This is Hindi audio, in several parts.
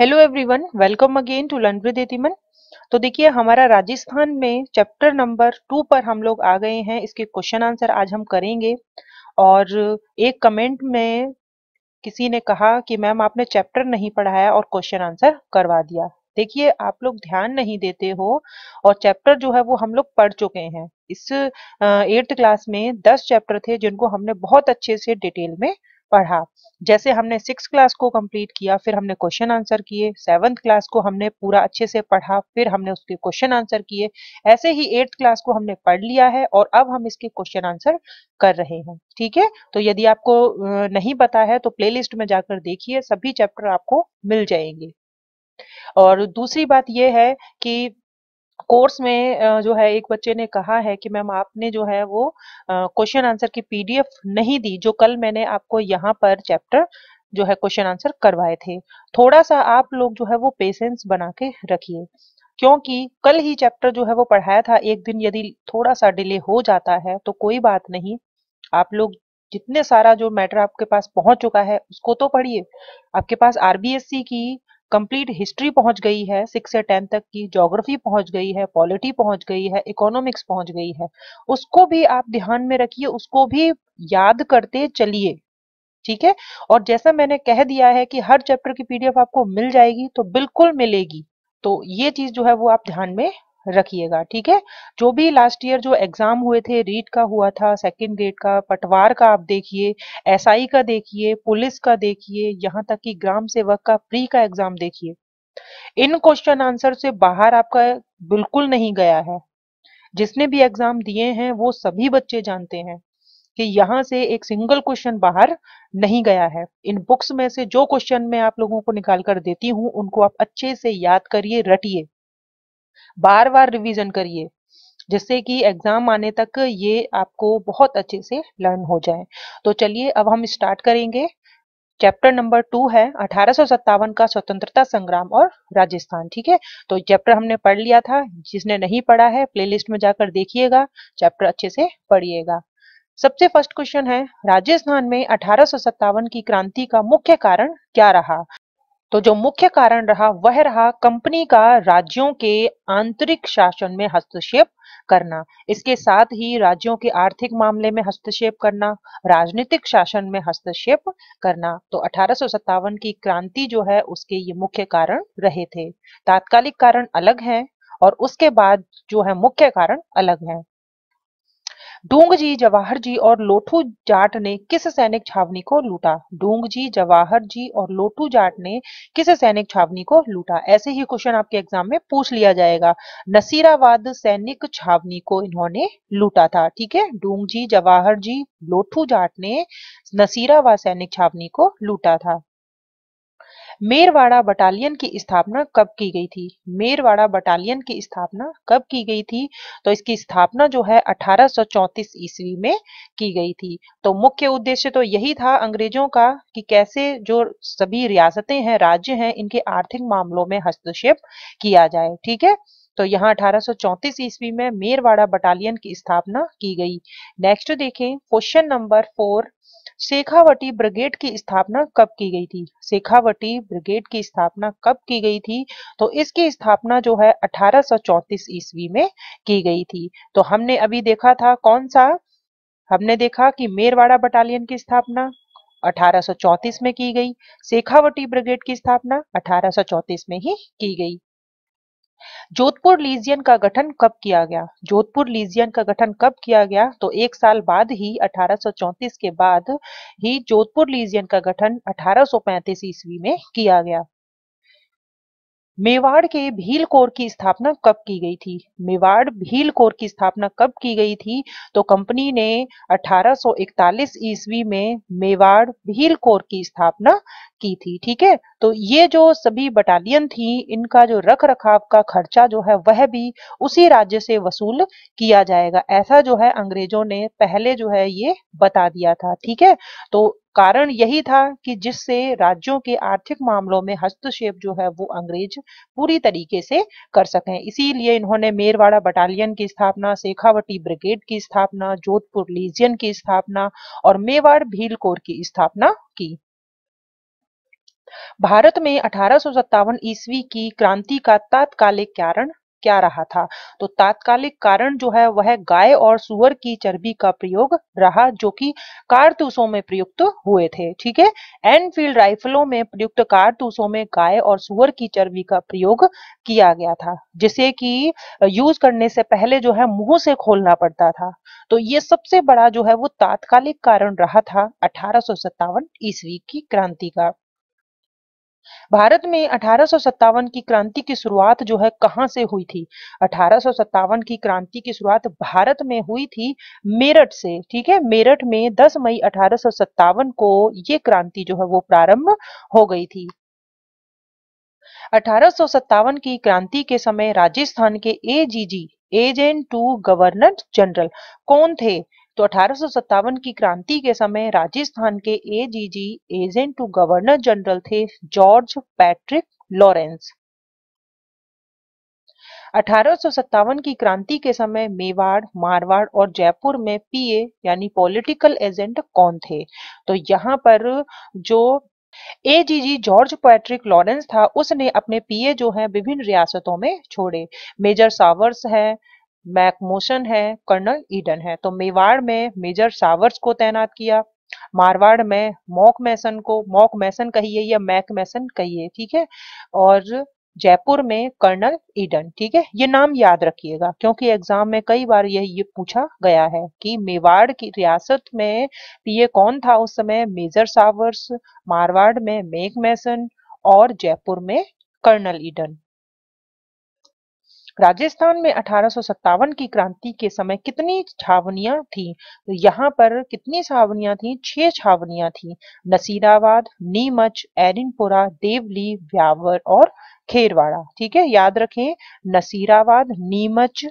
hello everyone welcome again to learn with एतिमन तो देखिए हमारा राजस्थान में चैप्टर नंबर टू पर हम लोग आ गए हैं इसके क्वेश्चन आंसर आज हम करेंगे और एक कमेंट में किसी ने कहा कि मैम आपने चैप्टर नहीं पढ़ाया और क्वेश्चन आंसर करवा दिया देखिए आप लोग ध्यान नहीं देते हो और चैप्टर जो है वो हम लोग पढ़ चुके हैं इस एट्थ क्लास में दस चैप्टर थे जिनको हमने बहुत अच्छे से डिटेल में पढ़ा जैसे हमने सिक्स क्लास को कंप्लीट किया फिर हमने क्वेश्चन आंसर किए सेवेंथ क्लास को हमने पूरा अच्छे से पढ़ा फिर हमने उसके क्वेश्चन आंसर किए ऐसे ही एट्थ क्लास को हमने पढ़ लिया है और अब हम इसके क्वेश्चन आंसर कर रहे हैं ठीक है तो यदि आपको नहीं पता है तो प्ले में जाकर देखिए सभी चैप्टर आपको मिल जाएंगे और दूसरी बात यह है कि कोर्स में जो है एक बच्चे ने कहा है कि मैम आपने जो है वो क्वेश्चन आंसर की पीडीएफ नहीं दी जो कल मैंने आपको यहाँ पर चैप्टर जो है क्वेश्चन आंसर करवाए थे थोड़ा सा आप लोग जो है वो पेशेंस बना के रखिए क्योंकि कल ही चैप्टर जो है वो पढ़ाया था एक दिन यदि थोड़ा सा डिले हो जाता है तो कोई बात नहीं आप लोग जितने सारा जो मैटर आपके पास पहुंच चुका है उसको तो पढ़िए आपके पास आरबीएससी की कंप्लीट हिस्ट्री पहुंच गई है सिक्स से टेंथ तक की जोग्राफी पहुंच गई है पॉलिटी पहुंच गई है इकोनॉमिक्स पहुंच गई है उसको भी आप ध्यान में रखिए उसको भी याद करते चलिए ठीक है और जैसा मैंने कह दिया है कि हर चैप्टर की पीडीएफ आपको मिल जाएगी तो बिल्कुल मिलेगी तो ये चीज जो है वो आप ध्यान में रखिएगा ठीक है जो भी लास्ट ईयर जो एग्जाम हुए थे रीट का हुआ था सेकंड ग्रेड का पटवार का आप देखिए एसआई का देखिए पुलिस का देखिए यहाँ तक कि ग्राम सेवक का प्री का एग्जाम देखिए इन क्वेश्चन आंसर से बाहर आपका बिल्कुल नहीं गया है जिसने भी एग्जाम दिए हैं वो सभी बच्चे जानते हैं कि यहाँ से एक सिंगल क्वेश्चन बाहर नहीं गया है इन बुक्स में से जो क्वेश्चन मैं आप लोगों को निकाल कर देती हूँ उनको आप अच्छे से याद करिए रटिए बार बार रिवीजन करिए जिससे कि एग्ज़ाम आने तक ये आपको बहुत अच्छे से लर्न हो जाए तो चलिए अब हम स्टार्ट करेंगे चैप्टर नंबर टू है अठारह का स्वतंत्रता संग्राम और राजस्थान ठीक है तो चैप्टर हमने पढ़ लिया था जिसने नहीं पढ़ा है प्लेलिस्ट में जाकर देखिएगा चैप्टर अच्छे से पढ़िएगा सबसे फर्स्ट क्वेश्चन है राजस्थान में अठारह की क्रांति का मुख्य कारण क्या रहा तो जो मुख्य कारण रहा वह रहा कंपनी का राज्यों के आंतरिक शासन में हस्तक्षेप करना इसके साथ ही राज्यों के आर्थिक मामले में हस्तक्षेप करना राजनीतिक शासन में हस्तक्षेप करना तो अठारह की क्रांति जो है उसके ये मुख्य कारण रहे थे तात्कालिक कारण अलग हैं और उसके बाद जो है मुख्य कारण अलग हैं डूंग जी जवाहर जी और लोठू जाट ने किस सैनिक छावनी को लूटा डूंग जी जवाहर जी और लोठू जाट ने किस सैनिक छावनी को लूटा ऐसे ही क्वेश्चन आपके एग्जाम में पूछ लिया जाएगा नसीराबाद सैनिक छावनी को इन्होंने लूटा था ठीक है डूंग जी जवाहर जी लोठू जाट ने नसीराबाद सैनिक छावनी को लूटा था मेरवाड़ा बटालियन की स्थापना कब की गई थी मेरवाड़ा बटालियन की स्थापना कब की गई थी तो इसकी स्थापना जो है 1834 ईस्वी में की गई थी तो मुख्य उद्देश्य तो यही था अंग्रेजों का कि कैसे जो सभी रियासतें हैं राज्य हैं इनके आर्थिक मामलों में हस्तक्षेप किया जाए ठीक है तो यहाँ 1834 ईस्वी में मेरवाड़ा बटालियन की स्थापना की गई नेक्स्ट देखें question number four Shekhawati brigade की स्थापना कब की गई थी शेखावटी ब्रिगेड की स्थापना कब की गई थी तो इसकी स्थापना जो है 1834 ईस्वी में की गई थी तो हमने अभी देखा था कौन सा हमने देखा कि मेरवाड़ा बटालियन की स्थापना 1834 में की गई शेखावटी ब्रिगेड की स्थापना 1834 में ही की गई जोधपुर लीजियन का गठन कब किया गया जोधपुर लीजियन का गठन कब किया गया तो एक साल बाद ही 1834 के बाद ही जोधपुर लीजियन का गठन 1835 ईस्वी में किया गया मेवाड़ के भील कोर की स्थापना कब की गई थी मेवाड़ भील कोर की स्थापना कब की गई थी तो कंपनी ने 1841 ईस्वी में मेवाड़ भील कोर की स्थापना की थी ठीक है तो ये जो सभी बटालियन थी इनका जो रख रखाव का खर्चा जो है वह भी उसी राज्य से वसूल किया जाएगा ऐसा जो है अंग्रेजों ने पहले जो है ये बता दिया था ठीक है तो कारण यही था कि जिससे राज्यों के आर्थिक मामलों में हस्तक्षेप जो है वो अंग्रेज पूरी तरीके से कर सकें इसीलिए इन्होंने मेरवाड़ा बटालियन की स्थापना शेखावटी ब्रिगेड की स्थापना जोधपुर लीजियन की स्थापना और मेवाड़ भील कोर की स्थापना की भारत में अठारह ईस्वी की क्रांति का तात्कालिक कारण क्या रहा था तो तात्कालिक कारण जो है वह गाय और सुअर की चर्बी का प्रयोग रहा जो कि कारतूसों में प्रयुक्त हुए थे ठीक है एनफील्ड राइफलों में प्रयुक्त कारतूसों में गाय और सुअर की चर्बी का प्रयोग किया गया था जिसे कि यूज करने से पहले जो है मुंह से खोलना पड़ता था तो ये सबसे बड़ा जो है वो तात्कालिक कारण रहा था अठारह ईस्वी की क्रांति का भारत में अठारह की क्रांति की शुरुआत जो है कहां से हुई थी अठारह की क्रांति की शुरुआत भारत में हुई थी मेरठ से ठीक है मेरठ में 10 मई अठारह को ये क्रांति जो है वो प्रारंभ हो गई थी अठारह की क्रांति के समय राजस्थान के AGG agent to governor general कौन थे तो अठारह की क्रांति के समय राजस्थान के AGG agent to governor general थे जॉर्ज पैट्रिक लॉरेंस अठारह की क्रांति के समय मेवाड़ मारवाड़ और जयपुर में पीए यानी पॉलिटिकल एजेंट कौन थे तो यहाँ पर जो एजीजी जॉर्ज पैट्रिक लॉरेंस था उसने अपने पीए जो है विभिन्न रियासतों में छोड़े मेजर सावर्स हैं मैकमोशन है कर्नल ईडन है तो मेवाड़ में मेजर सावर्स को तैनात किया मारवाड़ में मॉक मैसन को मॉक मैसन कहिए या मैक मैसन कहिए ठीक है और जयपुर में कर्नल ईडन ठीक है ये नाम याद रखिएगा क्योंकि एग्जाम में कई बार ये ये पूछा गया है कि मेवाड़ की रियासत में पीए कौन था उस समय मेजर सावर्स मारवाड़ में मेक मैसन और जयपुर में कर्नल ईडन राजस्थान में अठारह की क्रांति के समय कितनी छावनियां थी तो यहाँ पर कितनी छावनियां थी छह छावनियां थी नसीराबाद नीमच एरिनपुरा देवली व्यावर और खेरवाड़ा ठीक है याद रखें नसीराबाद नीमच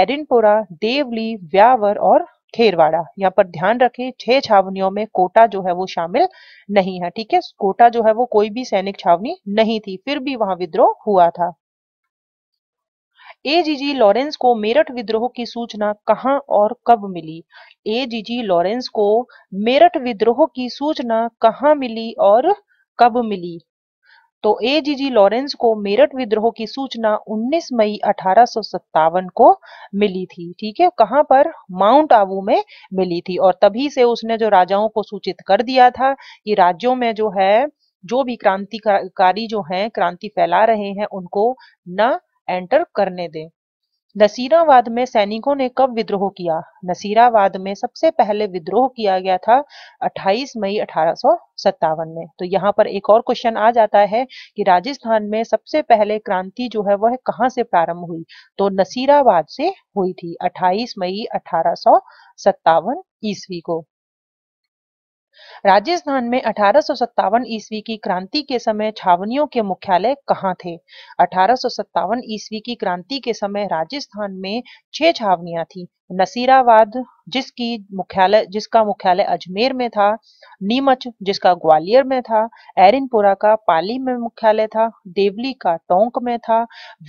एरिनपुरा देवली व्यावर और खेरवाड़ा यहाँ पर ध्यान रखें छह छावनियों में कोटा जो है वो शामिल नहीं है ठीक है कोटा जो है वो कोई भी सैनिक छावनी नहीं थी फिर भी वहां विद्रोह हुआ था एजीजी लॉरेंस को मेरठ विद्रोह की सूचना कहां और कब मिली एजीजी लॉरेंस को मेरठ विद्रोह की सूचना कहां मिली और कब मिली तो एजीजी लॉरेंस को मेरठ विद्रोह की सूचना 19 मई अठारह को मिली थी ठीक है कहाँ पर माउंट आबू में मिली थी और तभी से उसने जो राजाओं को सूचित कर दिया था कि राज्यों में जो है जो भी क्रांतिकारी जो हैं क्रांति फैला रहे हैं उनको न एंटर करने दें नसीराबाद में सैनिकों ने कब विद्रोह किया नसीराबाद में सबसे पहले विद्रोह किया गया था 28 मई अठारह में तो यहाँ पर एक और क्वेश्चन आ जाता है कि राजस्थान में सबसे पहले क्रांति जो है वह कहाँ से प्रारंभ हुई तो नसीराबाद से हुई थी 28 मई अठारह ईस्वी को राजस्थान में अठारह ईस्वी की क्रांति के समय छावनियों के मुख्यालय कहाँ थे अठारह ईस्वी की क्रांति के समय राजस्थान में छह छावनियां थी नसीराबाद जिसकी मुख्यालय जिसका मुख्यालय अजमेर में था नीमच जिसका ग्वालियर में था एरिनपुरा का पाली में मुख्यालय था देवली का टोंक में था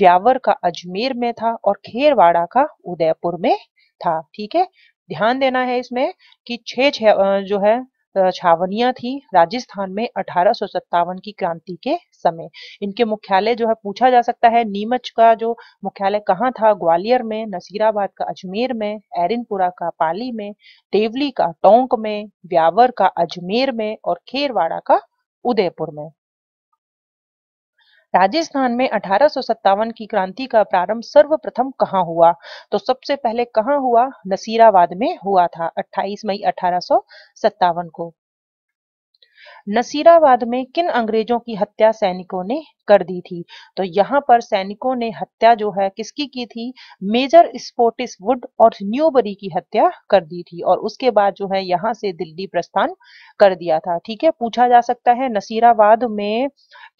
व्यावर का अजमेर में था और खेरवाड़ा का उदयपुर में था ठीक है ध्यान देना है इसमें कि छह जो है छावनियां थी राजस्थान में अठारह की क्रांति के समय इनके मुख्यालय जो है पूछा जा सकता है नीमच का जो मुख्यालय कहाँ था ग्वालियर में नसीराबाद का अजमेर में एरिनपुरा का पाली में देवली का टोंक में व्यावर का अजमेर में और खेरवाड़ा का उदयपुर में राजस्थान में अठारह की क्रांति का प्रारंभ सर्वप्रथम कहाँ हुआ तो सबसे पहले कहाँ हुआ नसीराबाद में हुआ था 28 मई अठारह को नसीराबाद में किन अंग्रेजों की हत्या सैनिकों ने कर दी थी तो यहाँ पर सैनिकों ने हत्या जो है किसकी की थी मेजर स्पोर्टिस वुड और न्यूबरी की हत्या कर दी थी और उसके बाद जो है यहाँ से दिल्ली प्रस्थान कर दिया था ठीक है पूछा जा सकता है नसीराबाद में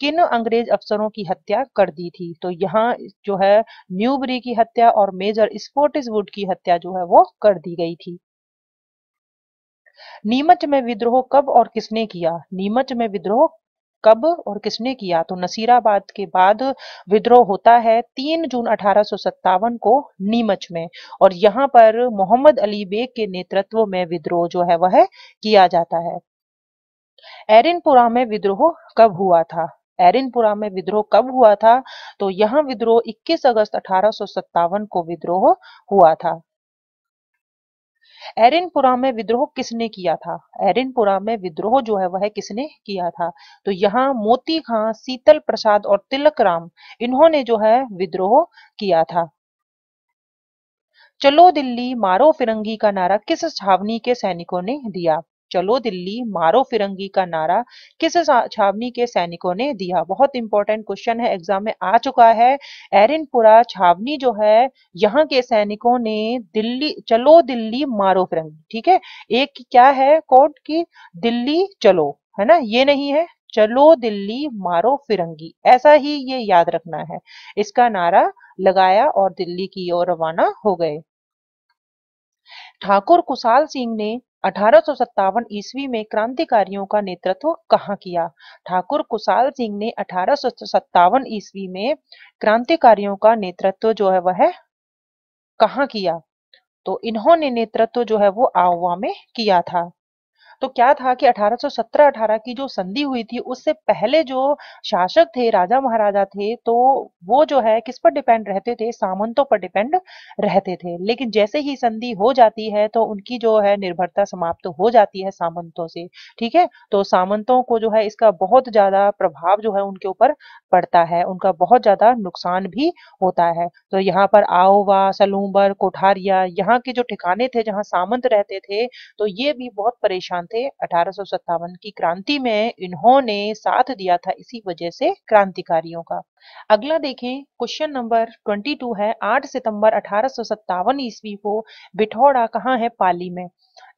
किन अंग्रेज अफसरों की हत्या कर दी थी तो यहाँ जो है न्यूबरी की हत्या और मेजर स्पोर्टिस वुड की हत्या जो है वो कर दी गई थी नीमच में विद्रोह कब और किसने किया नीमच में विद्रोह कब और किसने किया तो नसीराबाद के बाद विद्रोह होता है तीन जून अठारह को नीमच में और यहाँ पर मोहम्मद अली बेग के नेतृत्व में विद्रोह जो है वह किया जाता है एरिनपुरा में विद्रोह कब हुआ था एरिनपुरा में विद्रोह कब हुआ था तो यहाँ विद्रोह 21 अगस्त अठारह को विद्रोह हुआ था एरिनपुरा में विद्रोह किसने किया था एरिनपुरा में विद्रोह जो है वह किसने किया था तो यहाँ मोती खां शीतल प्रसाद और तिलक राम इन्होंने जो है विद्रोह किया था चलो दिल्ली मारो फिरंगी का नारा किस छावनी के सैनिकों ने दिया चलो दिल्ली मारो फिरंगी का नारा किस छावनी के सैनिकों ने दिया बहुत इंपॉर्टेंट क्वेश्चन है एग्जाम में आ चुका है एरिनपुरा छावनी जो है यहाँ के सैनिकों ने दिल्ली चलो दिल्ली मारो फिरंगी ठीक है एक क्या है कोर्ट की दिल्ली चलो है ना ये नहीं है चलो दिल्ली मारो फिरंगी ऐसा ही ये याद रखना है इसका नारा लगाया और दिल्ली की ओर रवाना हो गए ठाकुर कुशाल सिंह ने अठारह ईस्वी में क्रांतिकारियों का नेतृत्व कहाँ किया ठाकुर कुशाल सिंह ने अठारह ईस्वी में क्रांतिकारियों का नेतृत्व जो है वह कहाँ किया तो इन्होंने नेतृत्व जो है वो आवा में किया था तो क्या था कि 1817-18 की जो संधि हुई थी उससे पहले जो शासक थे राजा महाराजा थे तो वो जो है किस पर डिपेंड रहते थे सामंतों पर डिपेंड रहते थे लेकिन जैसे ही संधि हो जाती है तो उनकी जो है निर्भरता समाप्त हो जाती है सामंतों से ठीक है तो सामंतों को जो है इसका बहुत ज्यादा प्रभाव जो है उनके ऊपर पड़ता है उनका बहुत ज्यादा नुकसान भी होता है तो यहाँ पर आओवा सलूम्बर कोठारिया यहाँ के जो ठिकाने थे जहाँ सामंत रहते थे तो ये भी बहुत परेशान थे अठारह की क्रांति में इन्होंने साथ दिया था इसी वजह से क्रांतिकारियों का अगला देखें क्वेश्चन नंबर 22 है 8 सितंबर अठारह ईस्वी को बिठौड़ा कहाँ है पाली में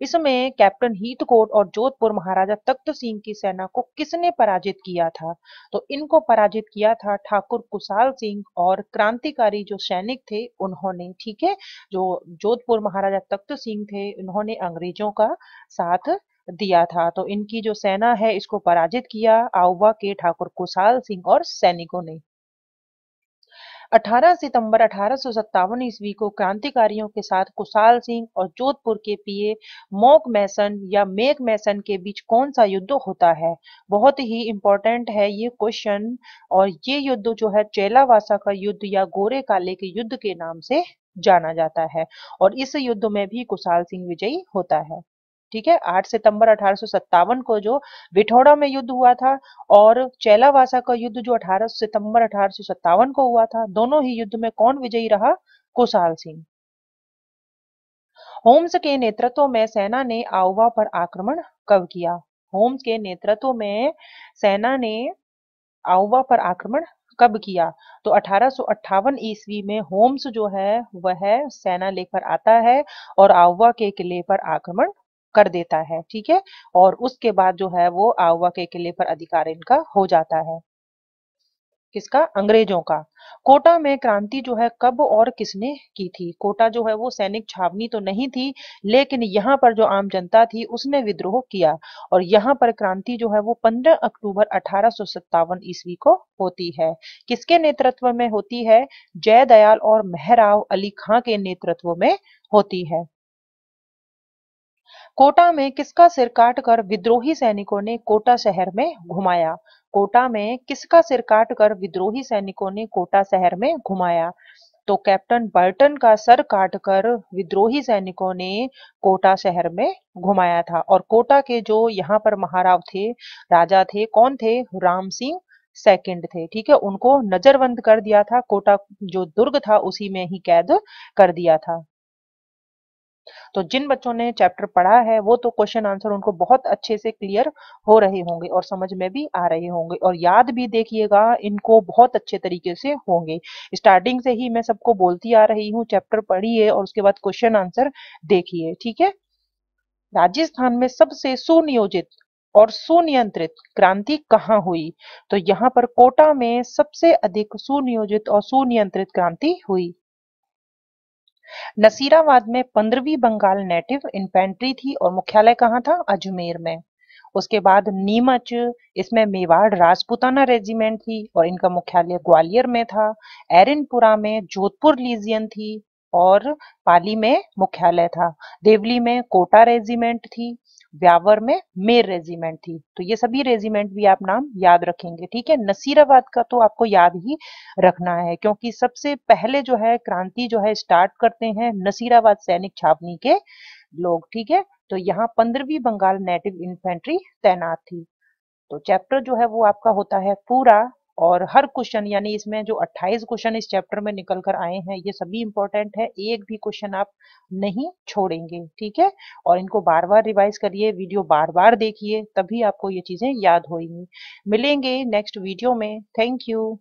इसमें कैप्टन हीतकोट और जोधपुर महाराजा तख्त सिंह की सेना को किसने पराजित किया था तो इनको पराजित किया था ठाकुर कुशाल सिंह और क्रांतिकारी जो सैनिक थे उन्होंने ठीक है जो जोधपुर महाराजा तख्त सिंह थे उन्होंने अंग्रेजों का साथ दिया था तो इनकी जो सेना है इसको पराजित किया आउवा के ठाकुर कुशाल सिंह और सैनिकों ने 18 सितंबर अठारह ईस्वी को क्रांतिकारियों के साथ कुशाल सिंह और जोधपुर के पीए मोक मैसन या मेक मैसन के बीच कौन सा युद्ध होता है बहुत ही इंपॉर्टेंट है ये क्वेश्चन और ये युद्ध जो है चेलावासा का युद्ध या गोरे काले के युद्ध के नाम से जाना जाता है और इस युद्ध में भी कुशाल सिंह विजयी होता है ठीक है 8 सितंबर अठारह को जो विठोड़ा में युद्ध हुआ था और चैलावासा का युद्ध जो 18 सितंबर अठारह को हुआ था दोनों ही युद्ध में कौन विजयी रहा कुशाल सिंह होम्स के नेतृत्व में सेना ने आउवा पर आक्रमण कब किया होम्स के नेतृत्व में सेना ने आउवा पर आक्रमण कब किया तो अठारह ईस्वी में होम्स जो है वह सेना लेकर आता है और आउवा के किले पर आक्रमण कर देता है ठीक है और उसके बाद जो है वो आवा के किले पर अधिकार इनका हो जाता है किसका अंग्रेजों का कोटा में क्रांति जो है कब और किसने की थी कोटा जो है वो सैनिक छावनी तो नहीं थी लेकिन यहाँ पर जो आम जनता थी उसने विद्रोह किया और यहाँ पर क्रांति जो है वो 15 अक्टूबर अठारह ईस्वी को होती है किसके नेतृत्व में होती है जय दयाल और मेहराव अली खां के नेतृत्व में होती है कोटा में किसका सिर काट कर विद्रोही सैनिकों ने कोटा शहर में घुमाया कोटा में किसका सिर काट कर विद्रोही सैनिकों ने कोटा शहर में घुमाया तो कैप्टन बर्टन का सर काट कर विद्रोही सैनिकों ने कोटा शहर में घुमाया था और कोटा के जो यहाँ पर महाराव थे राजा थे कौन थे राम सिंह सेकेंड थे ठीक है उनको नजरबंद कर दिया था कोटा जो दुर्ग था उसी में ही कैद कर दिया था तो जिन बच्चों ने चैप्टर पढ़ा है वो तो क्वेश्चन आंसर उनको बहुत अच्छे से क्लियर हो रहे होंगे और समझ में भी आ रहे होंगे और याद भी देखिएगा इनको बहुत अच्छे तरीके से होंगे स्टार्टिंग से ही मैं सबको बोलती आ रही हूँ चैप्टर पढ़िए और उसके बाद क्वेश्चन आंसर देखिए ठीक है राजस्थान में सबसे सुनियोजित और सुनियंत्रित क्रांति कहाँ हुई तो यहाँ पर कोटा में सबसे अधिक सुनियोजित और सुनियंत्रित क्रांति हुई नसीराबाद में पंद्रहवीं बंगाल नेटिव इन्फेंट्री थी और मुख्यालय कहाँ था अजमेर में उसके बाद नीमच इसमें मेवाड़ राजपूताना रेजिमेंट थी और इनका मुख्यालय ग्वालियर में था एरिनपुरा में जोधपुर लीजियन थी और पाली में मुख्यालय था देवली में कोटा रेजिमेंट थी व्यावर में मेर रेजिमेंट थी तो ये सभी रेजिमेंट भी आप नाम याद रखेंगे ठीक है नसीराबाद का तो आपको याद ही रखना है क्योंकि सबसे पहले जो है क्रांति जो है स्टार्ट करते हैं नसीराबाद सैनिक छावनी के लोग ठीक है तो यहाँ पंद्रहवीं बंगाल नेटिव इन्फेंट्री तैनात थी तो चैप्टर जो है वो आपका होता है पूरा और हर क्वेश्चन यानी इसमें जो 28 क्वेश्चन इस चैप्टर में निकल कर आए हैं ये सभी इंपॉर्टेंट है एक भी क्वेश्चन आप नहीं छोड़ेंगे ठीक है और इनको बार बार रिवाइज करिए वीडियो बार बार देखिए तभी आपको ये चीजें याद होगी मिलेंगे नेक्स्ट वीडियो में थैंक यू